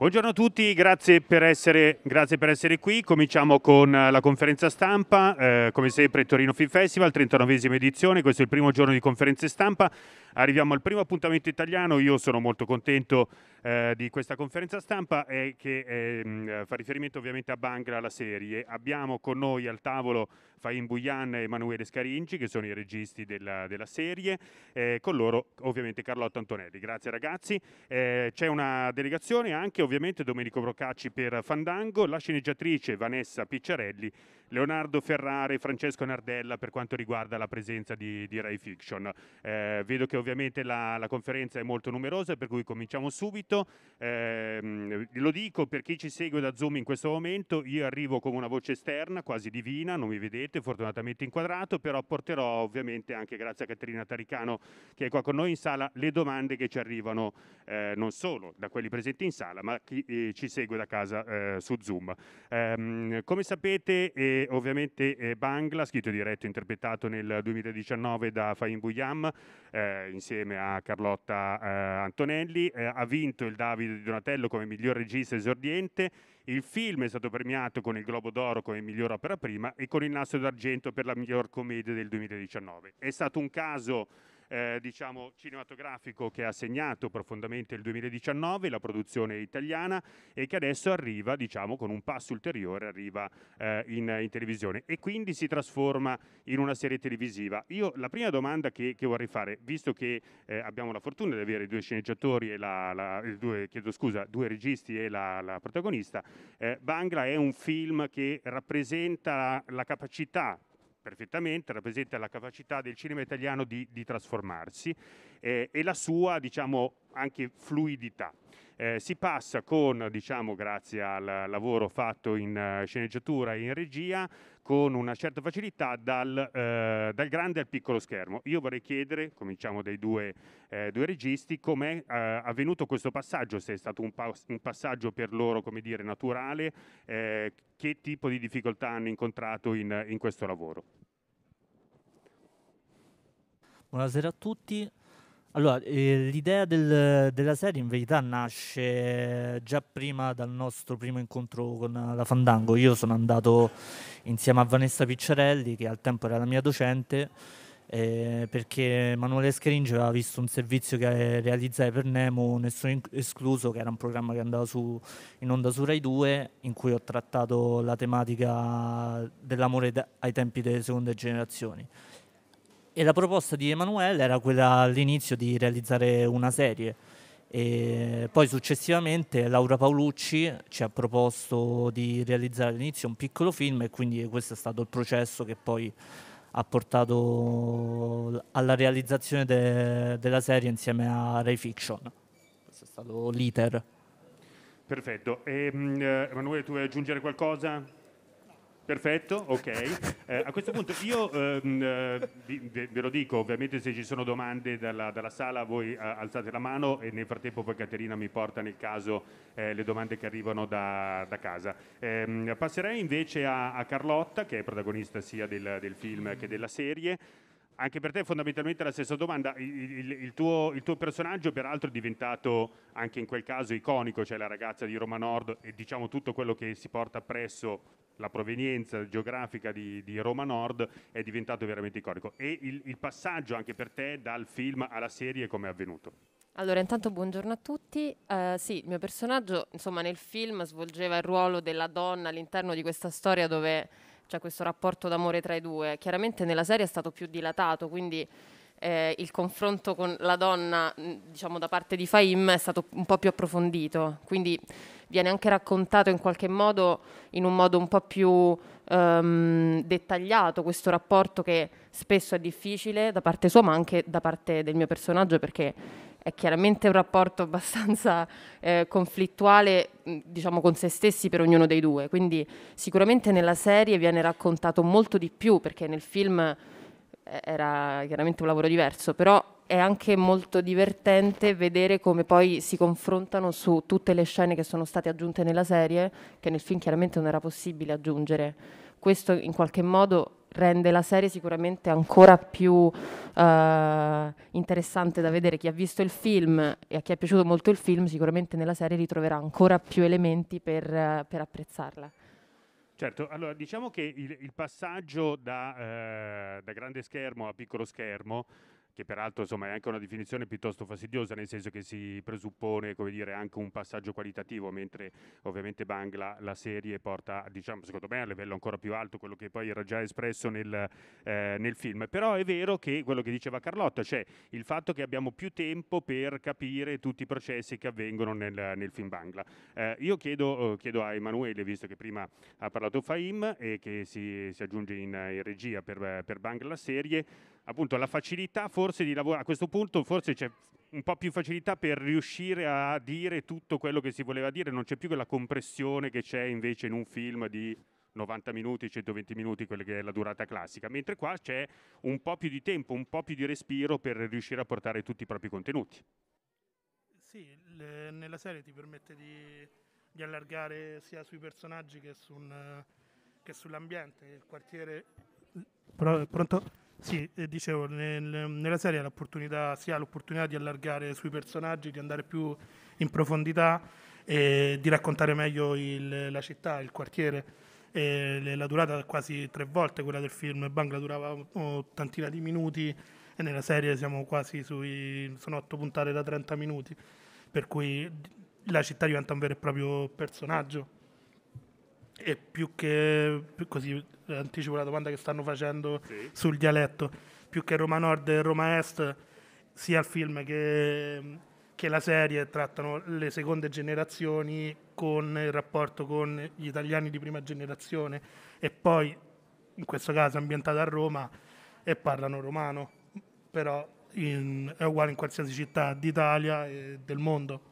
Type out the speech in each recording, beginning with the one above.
Buongiorno a tutti, grazie per, essere, grazie per essere, qui. Cominciamo con eh, la conferenza stampa, eh, come sempre Torino Film Festival, 39esima edizione, questo è il primo giorno di conferenze stampa. Arriviamo al primo appuntamento italiano, io sono molto contento eh, di questa conferenza stampa eh, che eh, fa riferimento ovviamente a Bangla, la serie. Abbiamo con noi al tavolo Fahim Buian e Emanuele Scaringi, che sono i registi della, della serie, eh, con loro ovviamente Carlotta Antonelli. Grazie ragazzi. Eh, c'è una delegazione anche ovviamente Domenico Brocacci per Fandango, la sceneggiatrice Vanessa Picciarelli, Leonardo Ferrare, Francesco Nardella per quanto riguarda la presenza di, di Rai Fiction. Eh, vedo che ovviamente la, la, conferenza è molto numerosa, per cui cominciamo subito. Eh, lo dico per chi ci segue da Zoom in questo momento, io arrivo con una voce esterna, quasi divina, non mi vedete, fortunatamente inquadrato, però porterò ovviamente anche grazie a Caterina Taricano che è qua con noi in sala le domande che ci arrivano eh, non solo da quelli presenti in sala, ma chi eh, ci segue da casa eh, su Zoom. Ehm, come sapete, ovviamente Bangla, scritto diretto e interpretato nel 2019 da Fahim Bouyam, eh, insieme a Carlotta eh, Antonelli, eh, ha vinto il Davide di Donatello come miglior regista esordiente, il film è stato premiato con il Globo d'Oro come miglior opera prima e con il Nastro d'Argento per la miglior commedia del 2019. È stato un caso eh, diciamo, cinematografico che ha segnato profondamente il 2019, la produzione italiana e che adesso arriva diciamo, con un passo ulteriore arriva, eh, in, in, televisione e quindi si trasforma in una serie televisiva. Io la prima domanda che, che vorrei fare, visto che eh, abbiamo la fortuna di avere due sceneggiatori e la, la due, chiedo scusa, due registi e la, la protagonista, eh, Bangla è un film che rappresenta la capacità perfettamente, rappresenta la capacità del cinema italiano di, di trasformarsi eh, e la sua, diciamo, anche fluidità. Eh, si passa con, diciamo, grazie al lavoro fatto in eh, sceneggiatura e in regia, con una certa facilità dal, eh, dal, grande al piccolo schermo. Io vorrei chiedere, cominciamo dai due, eh, due registi, com'è eh, avvenuto questo passaggio, se è stato un, pa- un passaggio per loro, come dire, naturale, eh, che tipo di difficoltà hanno incontrato in, in questo lavoro. Buonasera a tutti, allora, eh, l'idea del- della serie in verità nasce già prima dal nostro primo incontro con la Fandango. Io sono andato insieme a Vanessa Picciarelli, che al tempo era la mia docente, eh, perché Emanuele Scheringe aveva visto un servizio che eh, realizzai per Nemo, Nessuno Escluso, che era un programma che andava su- in onda su Rai 2, in cui ho trattato la tematica dell'amore da- ai tempi delle seconde generazioni. E la proposta di Emanuele era quella all'inizio di realizzare una serie. E poi successivamente Laura Paolucci ci ha proposto di realizzare all'inizio un piccolo film e quindi questo è stato il processo che poi ha portato alla realizzazione de- della serie insieme a Ray Fiction. Questo è stato l'iter. Perfetto. E, ehm, eh, Emanuele, tu vuoi aggiungere qualcosa? Perfetto, ok. Eh, a questo punto io ehm, eh, ve lo dico, ovviamente se ci sono domande dalla, dalla sala voi eh, alzate la mano e nel frattempo poi Caterina mi porta nel caso eh, le domande che arrivano da, da casa. Ehm, passerei invece a, a, Carlotta che è protagonista sia del, del film che della serie anche per te fondamentalmente la stessa domanda, il, il, il, tuo, il, tuo, personaggio peraltro è diventato anche in quel caso iconico, cioè la ragazza di Roma Nord e diciamo tutto quello che si porta appresso la provenienza geografica di, di, Roma Nord è diventato veramente iconico. E il, il passaggio anche per te dal film alla serie come è avvenuto? Allora, intanto buongiorno a tutti. Uh, sì, il mio personaggio, insomma, nel film svolgeva il ruolo della donna all'interno di questa storia dove c'è questo rapporto d'amore tra i due. Chiaramente nella serie è stato più dilatato, quindi eh, il confronto con la donna, diciamo, da parte di Faim è stato un po' più approfondito. Quindi viene anche raccontato in qualche modo, in un modo un po' più ehm, dettagliato, questo rapporto che spesso è difficile da parte sua, ma anche da parte del mio personaggio, perché è chiaramente un rapporto abbastanza eh, conflittuale, diciamo, con se stessi per ognuno dei due. Quindi sicuramente nella serie viene raccontato molto di più, perché nel film eh, era chiaramente un lavoro diverso, però è anche molto divertente vedere come poi si confrontano su tutte le scene che sono state aggiunte nella serie, che nel film chiaramente non era possibile aggiungere. Questo in qualche modo rende la serie sicuramente ancora più uh, interessante da vedere. Chi ha visto il film e a chi è piaciuto molto il film sicuramente nella serie ritroverà ancora più elementi per, uh, per apprezzarla. Certo, allora diciamo che il, il passaggio da, eh, da grande schermo a piccolo schermo che peraltro insomma, è anche una definizione piuttosto fastidiosa, nel senso che si presuppone dire, anche un passaggio qualitativo, mentre ovviamente Bangla la serie porta, diciamo, secondo me, a livello ancora più alto quello che poi era già espresso nel, eh, nel film. Però è vero che quello che diceva Carlotta, cioè il fatto che abbiamo più tempo per capire tutti i processi che avvengono nel, nel film Bangla. Eh, io chiedo, eh, chiedo, a Emanuele, visto che prima ha parlato Fahim e che si, si aggiunge in, in regia per, per Bangla la serie, appunto la facilità forse di lavorare, a questo punto forse c'è un po' più facilità per riuscire a dire tutto quello che si voleva dire, non c'è più quella compressione che c'è invece in un film di 90 minuti, 120 minuti, quella che è la durata classica, mentre qua c'è un po' più di tempo, un po' più di respiro per riuscire a portare tutti i propri contenuti. Sì, le, nella serie ti permette di, di, allargare sia sui personaggi che, su un, che sull'ambiente, il quartiere... Pro, pronto? Sì, eh, dicevo, nel, nella serie l'opportunità, si ha l'opportunità di allargare sui personaggi, di andare più in profondità e di raccontare meglio il, la città, il quartiere. E la durata è quasi tre volte quella del film, Bangla durava un'ottantina di minuti e nella serie siamo quasi sui, sono otto puntate da 30 minuti, per cui la città diventa un vero e proprio personaggio e più che così anticipo la domanda che stanno facendo sì. sul dialetto, più che Roma Nord e Roma Est, sia il film che, che la serie trattano le seconde generazioni con il rapporto con gli italiani di prima generazione e poi in questo caso ambientato a Roma e parlano romano, però in, è uguale in qualsiasi città d'Italia e del mondo.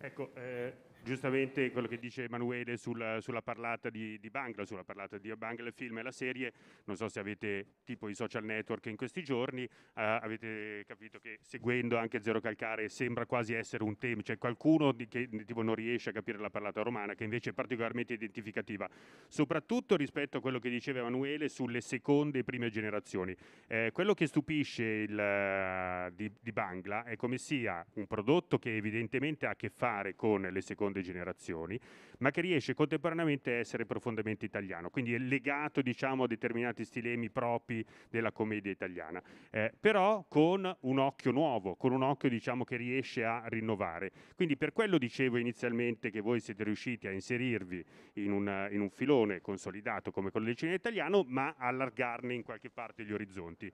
Ecco, eh giustamente quello che dice Emanuele sul, sulla parlata di, di, Bangla, sulla parlata di Bangla, il film e la serie, non so se avete tipo i social network in questi giorni, eh, avete capito che seguendo anche Zero Calcare sembra quasi essere un tema, cioè qualcuno di, che tipo, non riesce a capire la parlata romana, che invece è particolarmente identificativa, soprattutto rispetto a quello che diceva Emanuele sulle seconde e prime generazioni. Eh, quello che stupisce il, eh, di, di Bangla è come sia un prodotto che evidentemente ha a che fare con le seconde delle generazioni, ma che riesce contemporaneamente a essere profondamente italiano, quindi è legato diciamo, a determinati stilemi propri della commedia italiana, eh, però con un occhio nuovo, con un occhio diciamo, che riesce a rinnovare. Quindi per quello dicevo inizialmente che voi siete riusciti a inserirvi in un, in un filone consolidato come quello del cinema italiano, ma allargarne in qualche parte gli orizzonti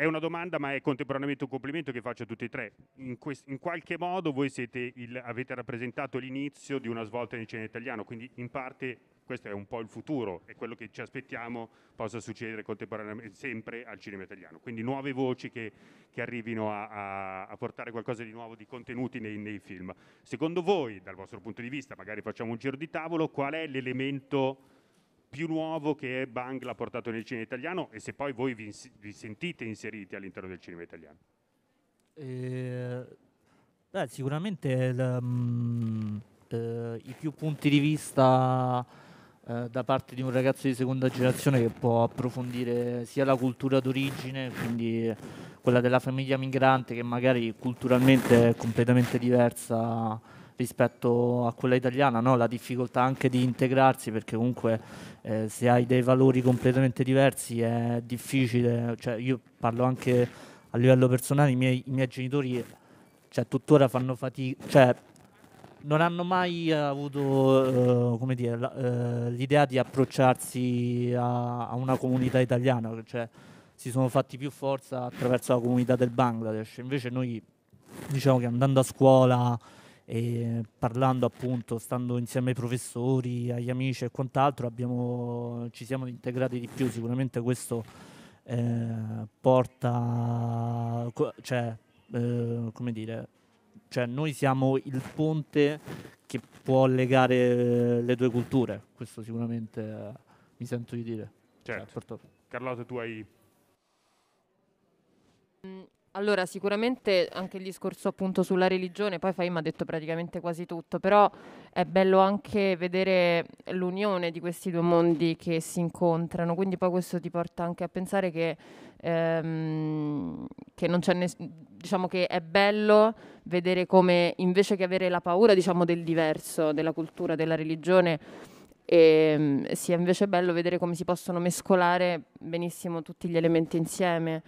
è una domanda, ma è contemporaneamente un complimento che faccio a tutti e tre. In, in qualche modo voi il, avete rappresentato l'inizio di una svolta nel cinema italiano, quindi in parte questo è un po' il futuro, è quello che ci aspettiamo possa succedere contemporaneamente sempre al cinema italiano. Quindi nuove voci che, che arrivino a, a, a, portare qualcosa di nuovo, di contenuti nei, nei film. Secondo voi, dal vostro punto di vista, magari facciamo un giro di tavolo, qual è l'elemento più nuovo che Bang l'ha portato nel cinema italiano e se poi voi vi, vi sentite inseriti all'interno del cinema italiano? Eh, beh, sicuramente il, um, eh, i più punti di vista eh, da parte di un ragazzo di seconda generazione che può approfondire sia la cultura d'origine, quindi quella della famiglia migrante che magari culturalmente è completamente diversa rispetto a quella italiana, no? la difficoltà anche di integrarsi perché comunque eh, se hai dei valori completamente diversi è difficile, cioè, io parlo anche a livello personale, i miei, i miei genitori cioè, tuttora fanno fatica, cioè, non hanno mai eh, avuto uh, dire, la, uh, l'idea di approcciarsi a, a una comunità italiana, cioè, si sono fatti più forza attraverso la comunità del Bangladesh, invece noi diciamo che andando a scuola e parlando appunto, stando insieme ai professori, agli amici e quant'altro, abbiamo, ci siamo integrati di più. Sicuramente questo eh, porta, cioè, eh, come dire, cioè noi siamo il ponte che può legare eh, le due culture, questo sicuramente eh, mi sento di dire. Certo. Cioè, Carlotta, tu hai... Allora, sicuramente anche il discorso appunto sulla religione, poi Faim ha detto praticamente quasi tutto, però è bello anche vedere l'unione di questi due mondi che si incontrano, quindi poi questo ti porta anche a pensare che, ehm, che non c'è ness- diciamo che è bello vedere come invece che avere la paura diciamo, del diverso, della cultura, della religione, ehm, sia invece bello vedere come si possono mescolare benissimo tutti gli elementi insieme.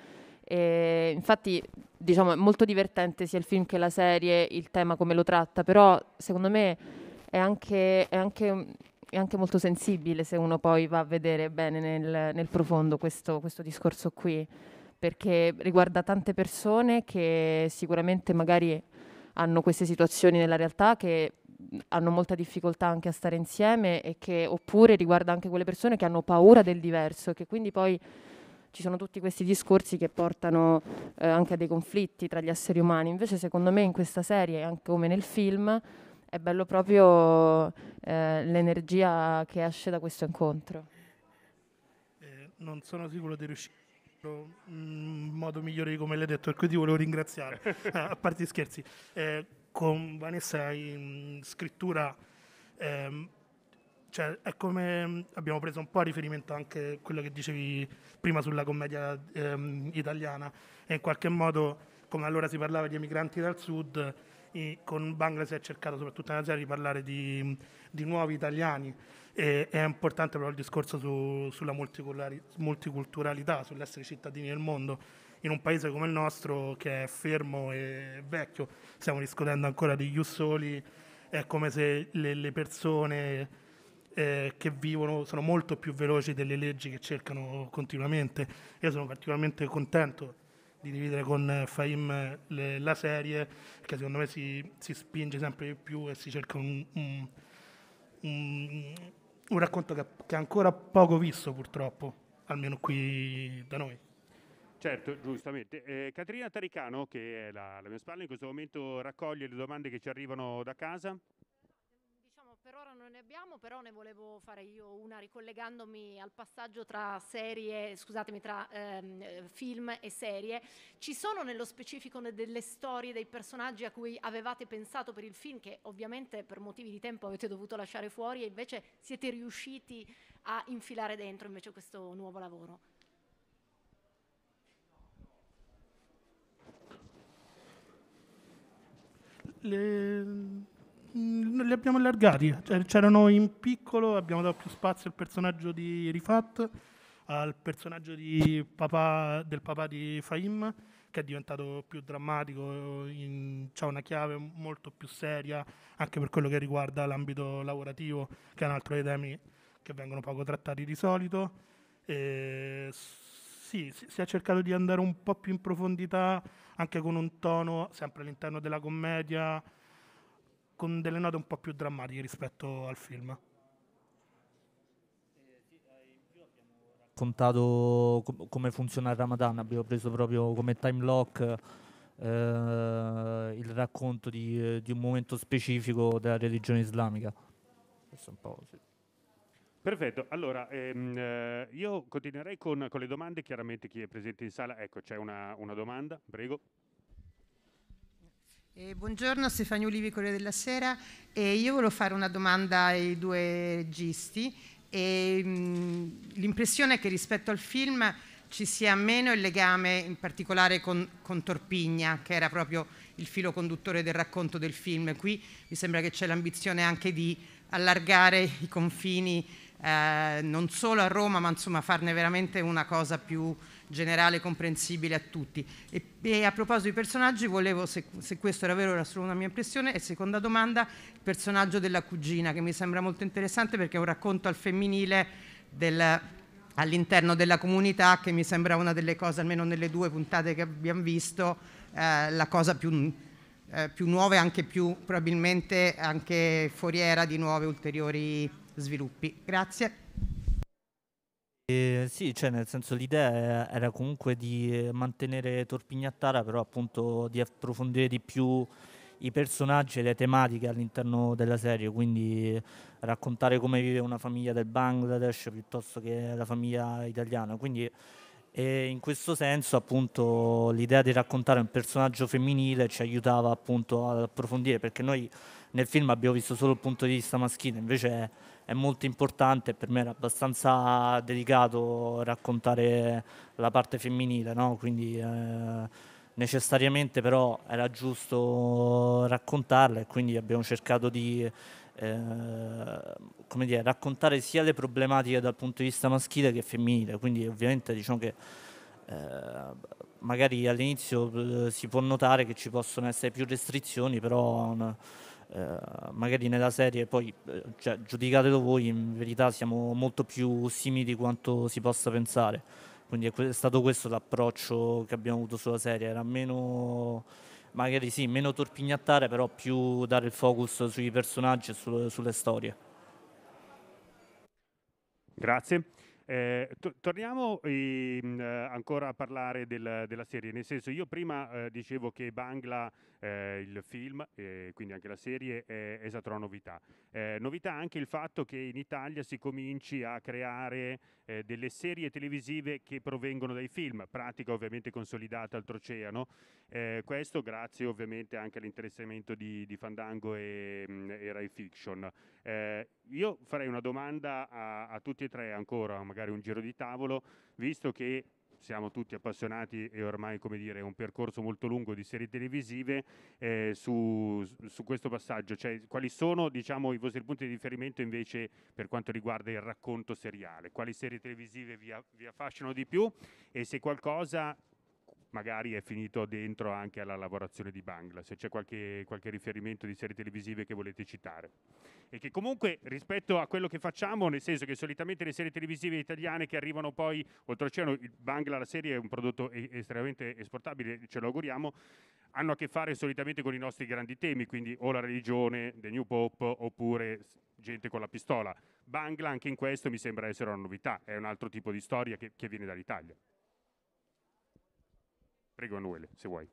E infatti, diciamo, è molto divertente sia il film che la serie, il tema come lo tratta, però secondo me è anche, è anche, è anche molto sensibile se uno poi va a vedere bene nel, nel profondo questo, questo discorso qui, perché riguarda tante persone che sicuramente magari hanno queste situazioni nella realtà che hanno molta difficoltà anche a stare insieme e che oppure riguarda anche quelle persone che hanno paura del diverso, e che quindi poi ci sono tutti questi discorsi che portano eh, anche a dei conflitti tra gli esseri umani. Invece, secondo me, in questa serie, anche come nel film, è bello proprio eh, l'energia che esce da questo incontro. Eh, non sono sicuro di riuscire mm, in modo migliore di come l'hai detto e ecco, quindi volevo ringraziare ah, a parte gli scherzi eh, con Vanessa in mm, scrittura ehm, cioè, è come mm, abbiamo preso un po' a riferimento anche quello che dicevi prima sulla commedia ehm, italiana e in qualche modo come allora si parlava di emigranti dal sud con Bangla si è cercato soprattutto nella serie di parlare di, di nuovi italiani e è importante però il discorso su, sulla multiculturalità, sull'essere cittadini del mondo in un paese come il nostro che è fermo e vecchio, stiamo discutendo ancora degli ussoli è come se le, le persone eh, che vivono sono molto più veloci delle leggi che cercano continuamente. Io sono particolarmente contento di dividere con eh, Fahim le, la serie, che secondo me si, si, spinge sempre di più e si cerca un, un, un, un racconto che, che, è ancora poco visto purtroppo, almeno qui da noi. Certo, giustamente. Eh, Caterina Taricano, che è la, la mia spalla, in questo momento raccoglie le domande che ci arrivano da casa ne abbiamo, però ne volevo fare io una ricollegandomi al passaggio tra serie, scusatemi, tra ehm, film e serie. Ci sono nello specifico delle storie dei personaggi a cui avevate pensato per il film che ovviamente per motivi di tempo avete dovuto lasciare fuori e invece siete riusciti a infilare dentro invece questo nuovo lavoro? Le Mm, li abbiamo allargati, c'erano in piccolo, abbiamo dato più spazio al personaggio di Rifat, al personaggio papà, del papà di Fahim, che è diventato più drammatico, ha una chiave molto più seria anche per quello che riguarda l'ambito lavorativo, che è un altro dei temi che vengono poco trattati di solito. E sì, si è cercato di andare un po' più in profondità, anche con un tono sempre all'interno della commedia con delle note un po' più drammatiche rispetto al film. raccontato come funziona il Ramadan, abbiamo preso proprio come time lock eh, il racconto di, di, un momento specifico della religione islamica. Un po così. Perfetto, allora ehm, eh, io continuerei con, con, le domande, chiaramente chi è presente in sala, ecco c'è una, una domanda, prego. Eh, buongiorno, Stefania Ulivi, Corriere della Sera. Eh, io volevo fare una domanda ai due registi. Mm, l'impressione è che rispetto al film ci sia meno il legame in particolare con, con, Torpigna, che era proprio il filo conduttore del racconto del film. Qui mi sembra che c'è l'ambizione anche di allargare i confini eh, non solo a Roma, ma insomma farne veramente una cosa più generale comprensibile a tutti. E, e a proposito dei personaggi, volevo, se, se, questo era vero, era solo una mia impressione, e seconda domanda, il personaggio della cugina, che mi sembra molto interessante perché è un racconto al femminile del, all'interno della comunità che mi sembra una delle cose, almeno nelle due puntate che abbiamo visto, eh, la cosa più, eh, più nuova e anche più probabilmente anche foriera di nuove ulteriori sviluppi. Grazie. Ehm, sì, cioè nel senso l'idea era comunque di mantenere Torpignattara, però appunto di approfondire di più i personaggi e le tematiche all'interno della serie, quindi raccontare come vive una famiglia del Bangladesh piuttosto che la famiglia italiana. Quindi e in questo senso, appunto, l'idea di raccontare un personaggio femminile ci aiutava appunto ad approfondire, perché noi nel film abbiamo visto solo il punto di vista maschile, invece è, è molto importante, per me era abbastanza delicato raccontare la parte femminile, no? Quindi eh, necessariamente però era giusto raccontarla e quindi abbiamo cercato di Ehm, come dire, raccontare sia le problematiche dal punto di vista maschile che femminile, quindi ovviamente diciamo che ehm, magari all'inizio eh, si può notare che ci possono essere più restrizioni, però ehm, magari nella serie poi eh, cioè, giudicatelo voi, in verità siamo molto più simili di quanto si possa pensare. Quindi è stato questo l'approccio che abbiamo avuto sulla serie, era meno magari sì, meno torpignattare, però più dare il focus sui personaggi e su, sulle storie. Grazie. Eh, to- torniamo ehm, ancora a parlare del, della serie, nel senso io prima eh, dicevo che Bangla, eh, il film, eh, quindi anche la serie, è, stata una novità. Eh, novità anche il fatto che in Italia si cominci a creare eh, delle serie televisive che provengono dai film, pratica ovviamente consolidata altroceano, questo grazie ovviamente anche all'interessamento di, di Fandango e, mm, e Rai Fiction. io farei una domanda a, a tutti e tre ancora, magari magari un giro di tavolo, visto che siamo tutti appassionati e ormai come dire è un percorso molto lungo di serie televisive eh, su, su, questo passaggio, cioè quali sono diciamo, i vostri punti di riferimento invece per quanto riguarda il racconto seriale, quali serie televisive vi, vi affascinano di più e se qualcosa magari è finito dentro anche alla lavorazione di Bangla, se c'è qualche, qualche, riferimento di serie televisive che volete citare. E che comunque rispetto a quello che facciamo, nel senso che solitamente le serie televisive italiane che arrivano poi oltreoceano, Bangla la serie è un prodotto estremamente esportabile, ce lo auguriamo, hanno a che fare solitamente con i nostri grandi temi, quindi o la religione, The New Pop, oppure gente con la pistola. Bangla anche in questo mi sembra essere una novità, è un altro tipo di storia che, che viene dall'Italia. Prego Emanuele, se vuoi.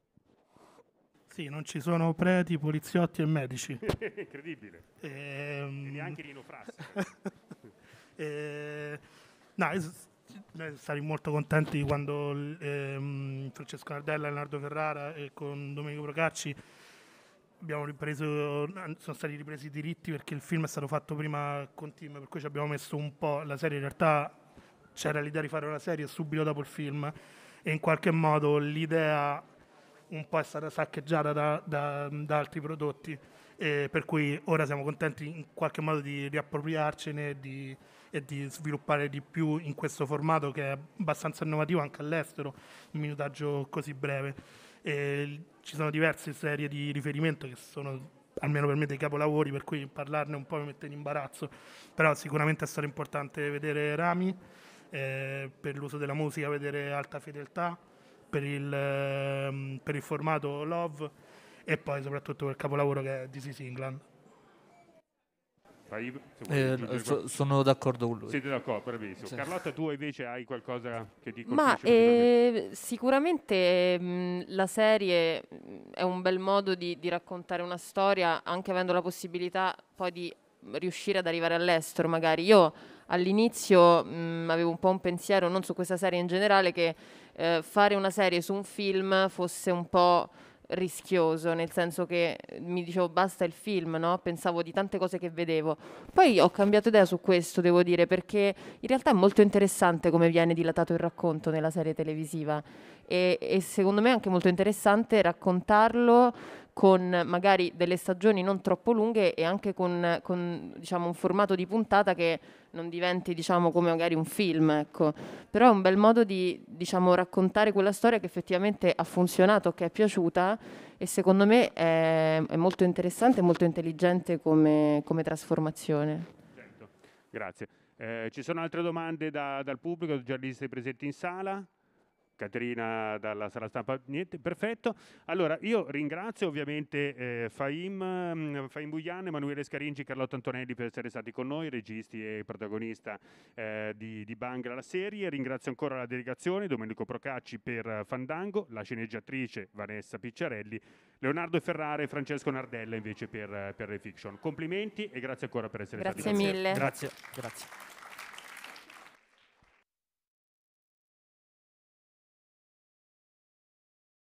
Sì, non ci sono preti, poliziotti e medici. Incredibile. Ehm... E neanche Rino Frassi. e... Eh, no, noi saremo molto contenti quando ehm, Francesco Nardella, Leonardo Ferrara e con Domenico Procacci abbiamo ripreso, sono stati ripresi i diritti perché il film è stato fatto prima con team, per cui ci abbiamo messo un po'. La serie in realtà c'era l'idea di fare una serie subito dopo il film e in qualche modo l'idea un po' è stata saccheggiata da, da, da altri prodotti, eh, per cui ora siamo contenti in qualche modo di riappropriarcene di, e di sviluppare di più in questo formato che è abbastanza innovativo anche all'estero, un minutaggio così breve. Eh, ci sono diverse serie di riferimento che sono almeno per me dei capolavori, per cui parlarne un po' mi mette in imbarazzo, però sicuramente è stato importante vedere Rami eh, per l'uso della musica vedere Alta Fedeltà, per il, eh, per il formato Love e poi soprattutto per il capolavoro che è This is England. Eh, sono d'accordo con lui. Siete d'accordo, bravissimo. Sì. Carlotta, tu invece hai qualcosa che ti Ma eh, sicuramente mh, mm, la serie mm, è un bel modo di, di, raccontare una storia, anche avendo la possibilità poi di riuscire ad arrivare all'estero, magari. Io all'inizio mh, mm, avevo un po' un pensiero, non su questa serie in generale, che eh, fare una serie su un film fosse un po' rischioso, nel senso che eh, mi dicevo basta il film, no? pensavo di tante cose che vedevo. Poi ho cambiato idea su questo, devo dire, perché in realtà è molto interessante come viene dilatato il racconto nella serie televisiva e, e secondo me è anche molto interessante raccontarlo con magari delle stagioni non troppo lunghe e anche con, con diciamo, un formato di puntata che non diventi diciamo, come magari un film. Ecco. Però è un bel modo di diciamo, raccontare quella storia che effettivamente ha funzionato, che è piaciuta e secondo me è, è molto interessante e molto intelligente come, come trasformazione. Certo. Grazie. Eh, ci sono altre domande da, dal pubblico? giornalisti presenti in sala? Caterina dalla sala stampa, niente, perfetto. Allora, io ringrazio ovviamente eh, Faim, mm, Faim Bugliano, Emanuele Scarinci, Carlotto Antonelli per essere stati con noi, registi e protagonista eh, di, di Bangla la serie. Ringrazio ancora la delegazione, Domenico Procacci per Fandango, la sceneggiatrice Vanessa Picciarelli, Leonardo Ferrara e Francesco Nardella invece per, per Refiction. Complimenti e grazie ancora per essere grazie stati con noi. Grazie mille. Grazie, grazie.